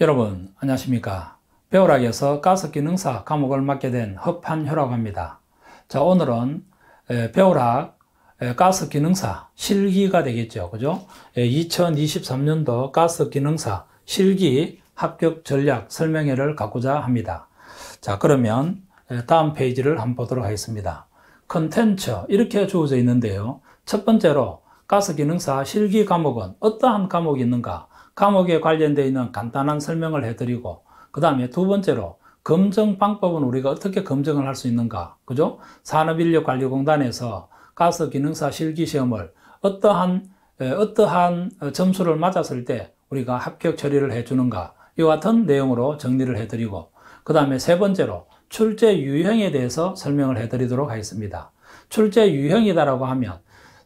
여러분 안녕하십니까 배우락에서 가스기능사 과목을 맡게 된 허판효라고 합니다 자 오늘은 배우락 가스기능사 실기가 되겠죠 그죠 2023년도 가스기능사 실기 합격 전략 설명회를 갖고자 합니다 자 그러면 다음 페이지를 한번 보도록 하겠습니다 컨텐츠 이렇게 주어져 있는데요 첫 번째로 가스기능사 실기 과목은 어떠한 과목이 있는가 감옥에 관련되어 있는 간단한 설명을 해드리고 그 다음에 두 번째로 검증 방법은 우리가 어떻게 검증을 할 수 있는가 그죠? 산업인력관리공단에서 가스 기능사 실기 시험을 어떠한 어떠한 점수를 맞았을 때 우리가 합격 처리를 해주는가 이와 같은 내용으로 정리를 해드리고 그 다음에 세 번째로 출제 유형에 대해서 설명을 해드리도록 하겠습니다. 출제 유형이다라고 하면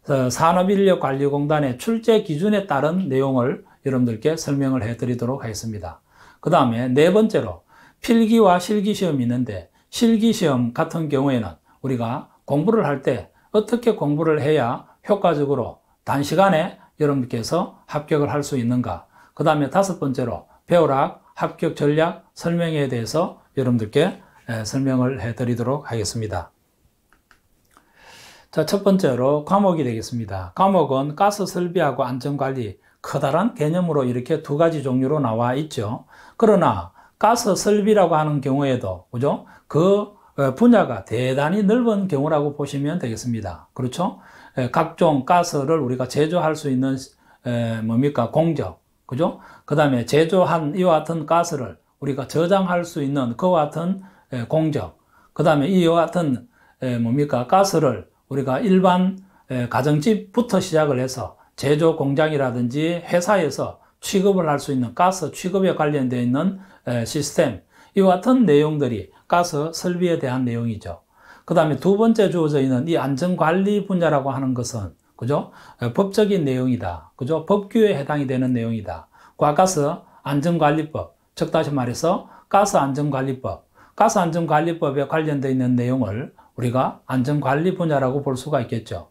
어, 산업인력관리공단의 출제 기준에 따른 내용을 여러분들께 설명을 해드리도록 하겠습니다. 그 다음에 네 번째로 필기와 실기 시험이 있는데 실기 시험 같은 경우에는 우리가 공부를 할 때 어떻게 공부를 해야 효과적으로 단시간에 여러분께서 합격을 할 수 있는가. 그 다음에 다섯 번째로 배우락 합격 전략 설명에 대해서 여러분들께 설명을 해드리도록 하겠습니다. 자, 첫 번째로 과목이 되겠습니다. 과목은 가스 설비하고 안전관리, 커다란 개념으로 이렇게 두 가지 종류로 나와 있죠. 그러나 가스 설비라고 하는 경우에도 그죠? 그 어, 분야가 대단히 넓은 경우라고 보시면 되겠습니다. 그렇죠? 각종 가스를 우리가 제조할 수 있는 뭡니까 공적 그죠? 그 다음에 제조한 이와 같은 가스를 우리가 저장할 수 있는 그와 같은 공적 그 다음에 이와 같은 뭡니까 가스를 우리가 일반 가정집부터 시작을 해서 제조 공장이라든지 회사에서 취급을 할 수 있는 가스 취급에 관련되어 있는 시스템 이와 같은 내용들이 가스 설비에 대한 내용이죠. 그 다음에 두 번째 주어져 있는 이 안전관리 분야라고 하는 것은 그죠? 법적인 내용이다. 그죠? 법규에 해당이 되는 내용이다. 과가스 안전관리법, 즉 다시 말해서 가스 안전관리법, 가스 안전관리법에 관련되어 있는 내용을 우리가 안전관리 분야라고 볼 수가 있겠죠.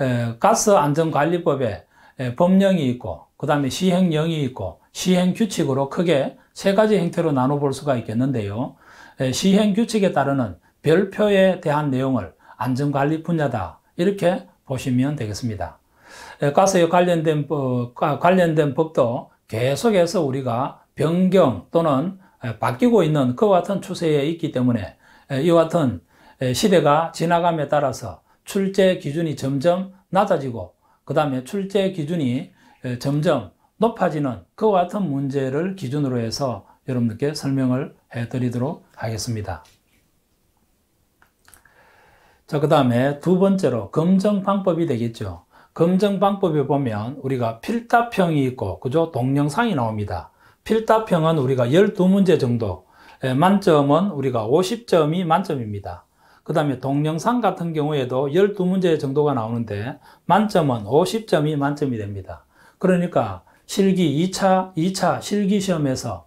에, 가스 안전관리법에 예, 법령이 있고 그 다음에 시행령이 있고 시행규칙으로 크게 세 가지 형태로 나눠볼 수가 있겠는데요. 예, 시행규칙에 따르는 별표에 대한 내용을 안전관리 분야다 이렇게 보시면 되겠습니다. 예, 가스에 관련된, 법, 관련된 법도 계속해서 우리가 변경 또는 바뀌고 있는 그와 같은 추세에 있기 때문에 이와 같은 시대가 지나감에 따라서 출제 기준이 점점 낮아지고 그 다음에 출제 기준이 점점 높아지는 그와 같은 문제를 기준으로 해서 여러분들께 설명을 해 드리도록 하겠습니다. 자, 그 다음에 두 번째로 검증 방법이 되겠죠. 검증 방법에 보면 우리가 필답형이 있고, 그죠? 동영상이 나옵니다. 필답형은 우리가 12문제 정도, 만점은 우리가 50점이 만점입니다. 그 다음에 동영상 같은 경우에도 12문제 정도가 나오는데 만점은 50점이 만점이 됩니다. 그러니까 실기 2차, 2차 실기 시험에서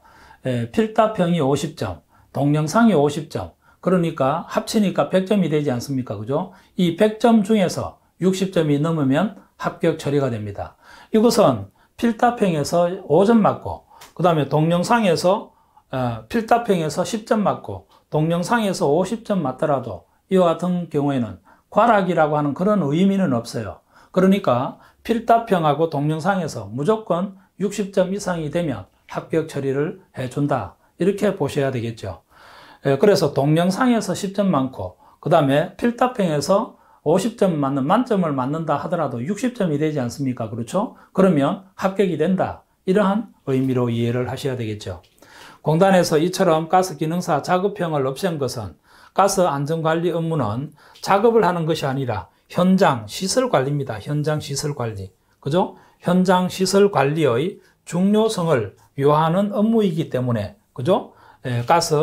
필답형이 50점, 동영상이 50점, 그러니까 합치니까 100점이 되지 않습니까? 그죠? 이 100점 중에서 60점이 넘으면 합격 처리가 됩니다. 이것은 필답형에서 5점 맞고, 그 다음에 동영상에서, 어, 필답형에서 10점 맞고, 동영상에서 50점 맞더라도 이와 같은 경우에는 과락이라고 하는 그런 의미는 없어요. 그러니까 필답형하고 동영상에서 무조건 60점 이상이 되면 합격 처리를 해준다. 이렇게 보셔야 되겠죠. 예, 그래서 동영상에서 10점 많고 그 다음에 필답형에서 50점 맞는 만점을 맞는다 하더라도 60점이 되지 않습니까? 그렇죠? 그러면 합격이 된다. 이러한 의미로 이해를 하셔야 되겠죠. 공단에서 이처럼 가스 기능사 작업형을 없앤 것은 가스 안전관리 업무는 작업을 하는 것이 아니라 현장 시설 관리입니다. 현장 시설 관리. 그죠? 현장 시설 관리의 중요성을 요하는 업무이기 때문에, 그죠? 에, 가스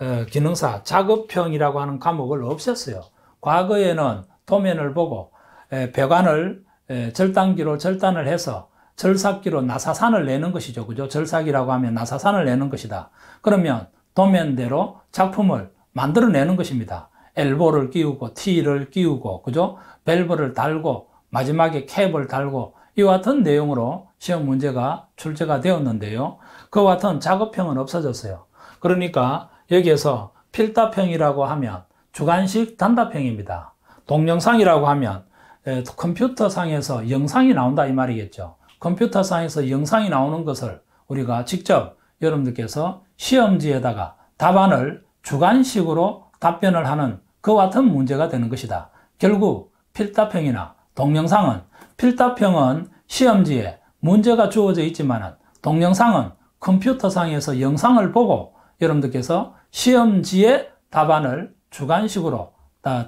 에, 기능사 작업형이라고 하는 과목을 없앴어요. 과거에는 도면을 보고 에, 배관을 에, 절단기로 절단을 해서 절삭기로 나사산을 내는 것이죠. 그죠? 절삭이라고 하면 나사산을 내는 것이다. 그러면 도면대로 작품을 만들어내는 것입니다. 엘보를 끼우고 T를 끼우고 그죠? 밸브를 달고 마지막에 캡을 달고 이와 같은 내용으로 시험 문제가 출제가 되었는데요. 그와 같은 작업형은 없어졌어요. 그러니까 여기에서 필답형이라고 하면 주관식 단답형입니다. 동영상이라고 하면 예, 컴퓨터상에서 영상이 나온다 이 말이겠죠. 컴퓨터상에서 영상이 나오는 것을 우리가 직접 여러분들께서 시험지에다가 답안을 주관식으로 답변을 하는 그와 같은 문제가 되는 것이다. 결국 필답형이나 동영상은 필답형은 시험지에 문제가 주어져 있지만 동영상은 컴퓨터상에서 영상을 보고 여러분들께서 시험지에 답안을 주관식으로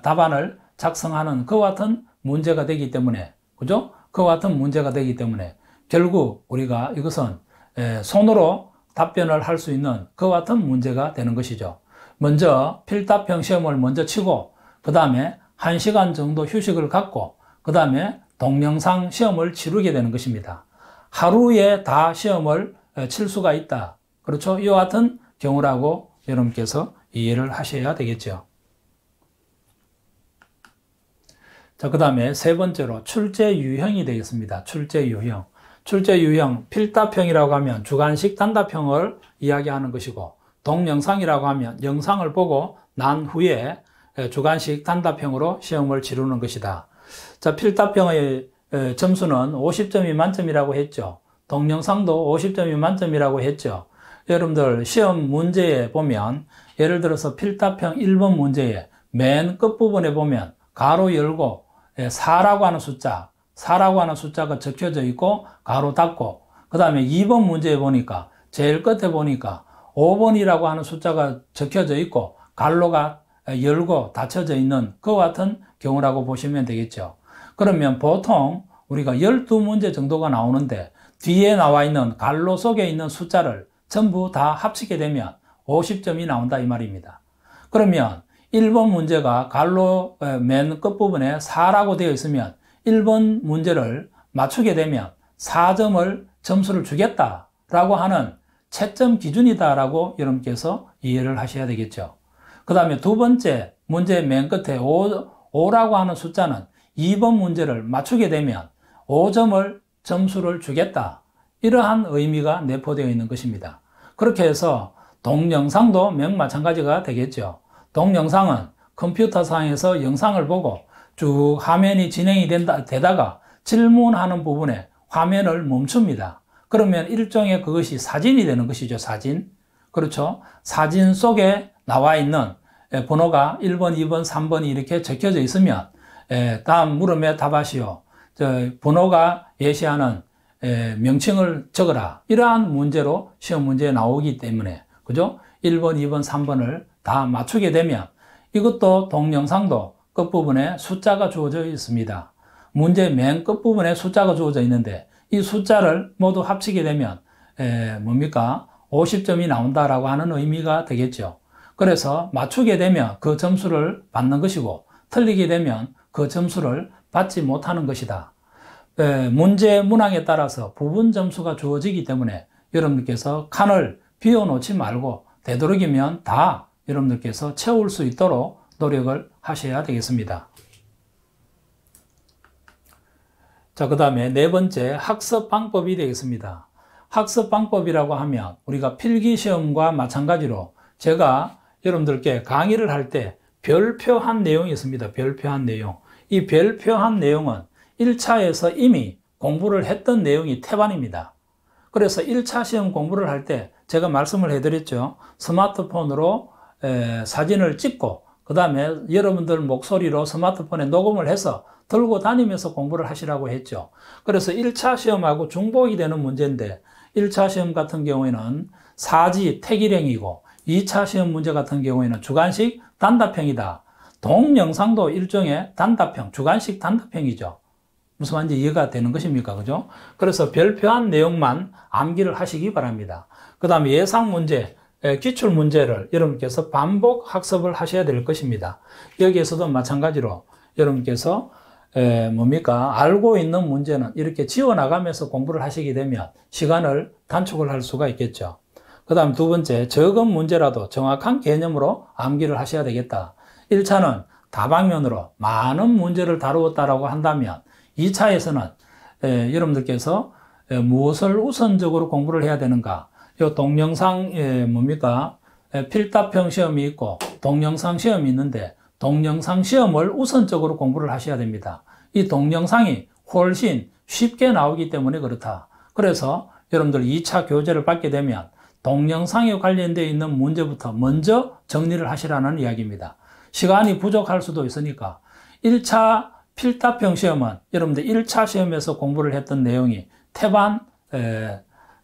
답안을 작성하는 그와 같은 문제가 되기 때문에 그죠? 그와 같은 문제가 되기 때문에 결국 우리가 이것은 손으로 답변을 할 수 있는 그와 같은 문제가 되는 것이죠. 먼저 필답형 시험을 먼저 치고 그 다음에 1시간 정도 휴식을 갖고 그 다음에 동영상 시험을 치르게 되는 것입니다. 하루에 다 시험을 칠 수가 있다. 그렇죠? 이와 같은 경우라고 여러분께서 이해를 하셔야 되겠죠. 자, 그 다음에 세 번째로 출제 유형이 되겠습니다. 출제 유형. 출제 유형, 필답형이라고 하면 주관식 단답형을 이야기하는 것이고, 동영상이라고 하면 영상을 보고 난 후에 주관식 단답형으로 시험을 치르는 것이다. 자, 필답형의 점수는 50점이 만점이라고 했죠. 동영상도 50점이 만점이라고 했죠. 여러분들 시험 문제에 보면 예를 들어서 필답형 1번 문제에 맨 끝부분에 보면 가로 열고 4라고 하는 숫자 4라고 하는 숫자가 적혀져 있고 가로 닫고 그 다음에 2번 문제에 보니까 제일 끝에 보니까 5번이라고 하는 숫자가 적혀져 있고 갈로가 열고 닫혀져 있는 그와 같은 경우라고 보시면 되겠죠. 그러면 보통 우리가 12문제 정도가 나오는데 뒤에 나와 있는 갈로 속에 있는 숫자를 전부 다 합치게 되면 50점이 나온다 이 말입니다. 그러면 1번 문제가 갈로 맨 끝부분에 4라고 되어 있으면 1번 문제를 맞추게 되면 4점을 점수를 주겠다라고 하는 채점 기준이다라고 여러분께서 이해를 하셔야 되겠죠. 그 다음에 두 번째 문제 맨 끝에 5, 라고 하는 숫자는 2번 문제를 맞추게 되면 5점을 점수를 주겠다. 이러한 의미가 내포되어 있는 것입니다. 그렇게 해서 동영상도 명 마찬가지가 되겠죠. 동영상은 컴퓨터상에서 영상을 보고 쭉 화면이 진행이 된다, 되다가 질문하는 부분에 화면을 멈춥니다. 그러면 일종의 그것이 사진이 되는 것이죠. 사진. 그렇죠. 사진 속에 나와 있는 예, 번호가 1번, 2번, 3번이 이렇게 적혀져 있으면 예, 다음 물음에 답하시오. 번호가 예시하는 예, 명칭을 적어라. 이러한 문제로 시험 문제에 나오기 때문에 그죠? 1번, 2번, 3번을 다 맞추게 되면 이것도 동영상도 끝부분에 숫자가 주어져 있습니다. 문제 맨 끝부분에 숫자가 주어져 있는데 이 숫자를 모두 합치게 되면 에, 뭡니까? 50점이 나온다라고 하는 의미가 되겠죠. 그래서 맞추게 되면 그 점수를 받는 것이고 틀리게 되면 그 점수를 받지 못하는 것이다. 에, 문제 문항에 따라서 부분 점수가 주어지기 때문에 여러분께서 들 칸을 비워놓지 말고 되도록이면 다 여러분들께서 채울 수 있도록 노력을 하셔야 되겠습니다. 자, 그 다음에 네 번째 학습 방법이 되겠습니다. 학습 방법이라고 하면 우리가 필기 시험과 마찬가지로 제가 여러분들께 강의를 할 때 별표한 내용이 있습니다. 별표한 내용. 이 별표한 내용은 1차에서 이미 공부를 했던 내용이 태반입니다. 그래서 1차 시험 공부를 할 때 제가 말씀을 해드렸죠. 스마트폰으로 사진을 찍고 그 다음에 여러분들 목소리로 스마트폰에 녹음을 해서 들고 다니면서 공부를 하시라고 했죠. 그래서 1차 시험하고 중복이 되는 문제인데 1차 시험 같은 경우에는 사지 태기령이고 2차 시험 문제 같은 경우에는 주관식 단답형이다. 동영상도 일종의 단답형, 주관식 단답형이죠. 무슨 말인지 이해가 되는 것입니까? 그죠? 그래서 별표한 내용만 암기를 하시기 바랍니다. 그 다음에 예상 문제, 예, 기출 문제를 여러분께서 반복 학습을 하셔야 될 것입니다. 여기에서도 마찬가지로 여러분께서 에, 예, 뭡니까? 알고 있는 문제는 이렇게 지워나가면서 공부를 하시게 되면 시간을 단축을 할 수가 있겠죠. 그 다음 두 번째, 적은 문제라도 정확한 개념으로 암기를 하셔야 되겠다. 1차는 다방면으로 많은 문제를 다루었다라고 한다면 2차에서는 에, 예, 여러분들께서 에, 무엇을 우선적으로 공부를 해야 되는가? 요 동영상에 예, 뭡니까? 예, 필답형 시험이 있고 동영상 시험이 있는데 동영상 시험을 우선적으로 공부를 하셔야 됩니다. 이 동영상이 훨씬 쉽게 나오기 때문에 그렇다. 그래서 여러분들 2차 교재를 받게 되면 동영상에 관련되어 있는 문제부터 먼저 정리를 하시라는 이야기입니다. 시간이 부족할 수도 있으니까 1차 필답형 시험은 여러분들 1차 시험에서 공부를 했던 내용이 태반,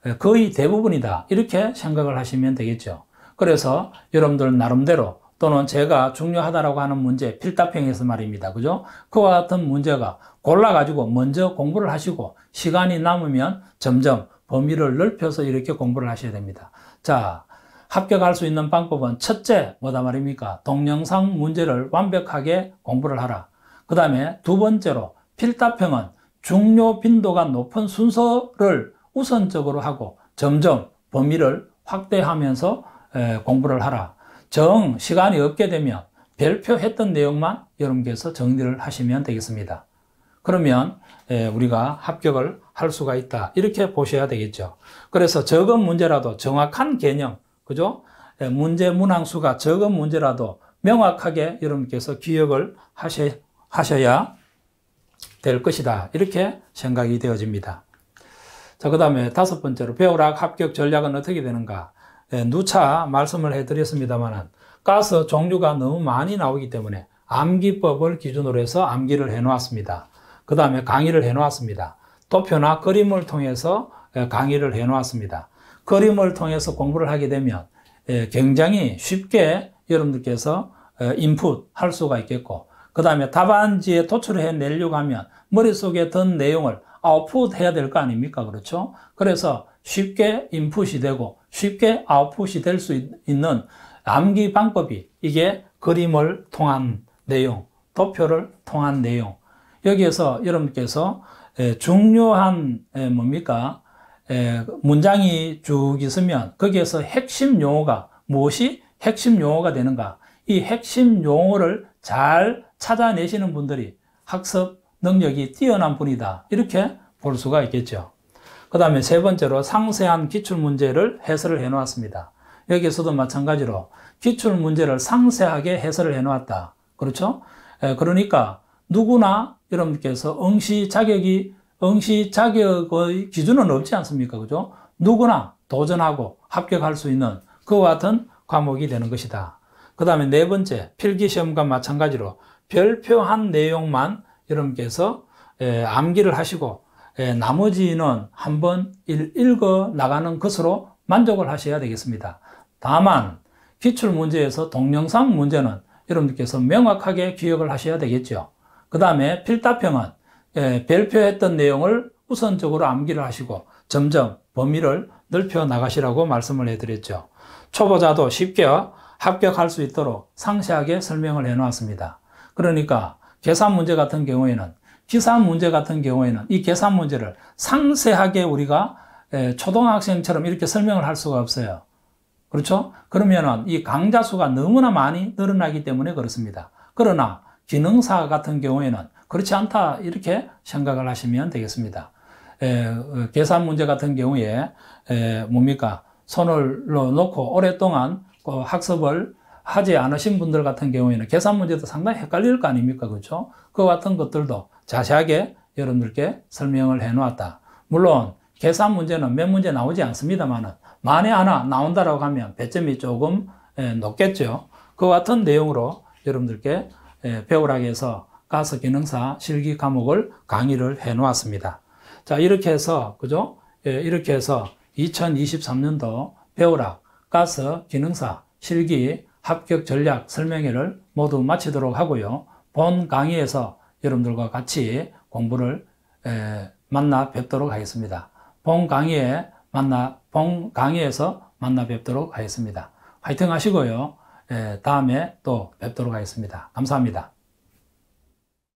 예, 거의 대부분이다. 이렇게 생각을 하시면 되겠죠. 그래서 여러분들 나름대로 또는 제가 중요하다라고 하는 문제, 필답형에서 말입니다. 그죠? 그와 같은 문제가 골라가지고 먼저 공부를 하시고 시간이 남으면 점점 범위를 넓혀서 이렇게 공부를 하셔야 됩니다. 자, 합격할 수 있는 방법은 첫째, 뭐다 말입니까? 동영상 문제를 완벽하게 공부를 하라. 그 다음에 두 번째로 필답형은 중요 빈도가 높은 순서를 우선적으로 하고 점점 범위를 확대하면서 공부를 하라. 정, 시간이 없게 되면 별표했던 내용만 여러분께서 정리를 하시면 되겠습니다. 그러면 우리가 합격을 할 수가 있다. 이렇게 보셔야 되겠죠. 그래서 적은 문제라도 정확한 개념, 그죠? 문제 문항수가 적은 문제라도 명확하게 여러분께서 기억을 하셔, 야될 것이다. 이렇게 생각이 되어집니다. 자, 그 다음에 다섯 번째로 배우락 합격 전략은 어떻게 되는가? 예, 누차 말씀을 해드렸습니다만은 가스 종류가 너무 많이 나오기 때문에 암기법을 기준으로 해서 암기를 해놓았습니다. 그 다음에 강의를 해놓았습니다. 도표나 그림을 통해서 예, 강의를 해놓았습니다. 그림을 통해서 공부를 하게 되면 예, 굉장히 쉽게 여러분들께서 예, 인풋 할 수가 있겠고 그 다음에 답안지에 도출해내려고 하면 머릿속에 든 내용을 아웃풋 해야 될 거 아닙니까? 그렇죠? 그래서 쉽게 인풋이 되고 쉽게 아웃풋이 될 수 있는 암기 방법이 이게 그림을 통한 내용, 도표를 통한 내용. 여기에서 여러분께서 중요한 뭡니까? 문장이 쭉 있으면 거기에서 핵심 용어가 무엇이 핵심 용어가 되는가? 이 핵심 용어를 잘 찾아내시는 분들이 학습 능력이 뛰어난 분이다. 이렇게 볼 수가 있겠죠. 그 다음에 세 번째로 상세한 기출문제를 해설을 해 놓았습니다. 여기에서도 마찬가지로 기출문제를 상세하게 해설을 해 놓았다. 그렇죠? 그러니까 누구나 여러분께서 응시 자격이 응시 자격의 기준은 없지 않습니까? 그죠? 누구나 도전하고 합격할 수 있는 그와 같은 과목이 되는 것이다. 그 다음에 네 번째, 필기시험과 마찬가지로 별표한 내용만 여러분께서 암기를 하시고 나머지는 한번 읽어 나가는 것으로 만족을 하셔야 되겠습니다. 다만 기출문제에서 동영상 문제는 여러분께서 명확하게 기억을 하셔야 되겠죠. 그 다음에 필답형은 별표했던 내용을 우선적으로 암기를 하시고 점점 범위를 넓혀 나가시라고 말씀을 해드렸죠. 초보자도 쉽게 합격할 수 있도록 상세하게 설명을 해놓았습니다. 그러니까 계산 문제 같은 경우에는 기산 문제 같은 경우에는 이 계산 문제를 상세하게 우리가 초등학생처럼 이렇게 설명을 할 수가 없어요. 그렇죠? 그러면은 이강좌 수가 너무나 많이 늘어나기 때문에 그렇습니다. 그러나 기능사 같은 경우에는 그렇지 않다 이렇게 생각을 하시면 되겠습니다. 에, 어, 계산 문제 같은 경우에 에, 뭡니까 손을 놓고 오랫동안 그 학습을 하지 않으신 분들 같은 경우에는 계산 문제도 상당히 헷갈릴 거 아닙니까? 그렇죠? 그 같은 것들도 자세하게 여러분들께 설명을 해 놓았다. 물론 계산 문제는 몇 문제 나오지 않습니다만은 만에 하나 나온다라고 하면 배점이 조금 예, 높겠죠. 그 같은 내용으로 여러분들께 예, 배우라고 해서 가스 기능사 실기 과목을 강의를 해 놓았습니다. 자, 이렇게 해서 그죠? 예, 이렇게 해서 2023년도 배우라 가스 기능사 실기 합격 전략 설명회를 모두 마치도록 하고요. 본 강의에서 여러분들과 같이 공부를 에, 만나 뵙도록 하겠습니다. 본 강의에 만나 본 강의에서 만나 뵙도록 하겠습니다. 화이팅 하시고요. 에, 다음에 또 뵙도록 하겠습니다. 감사합니다.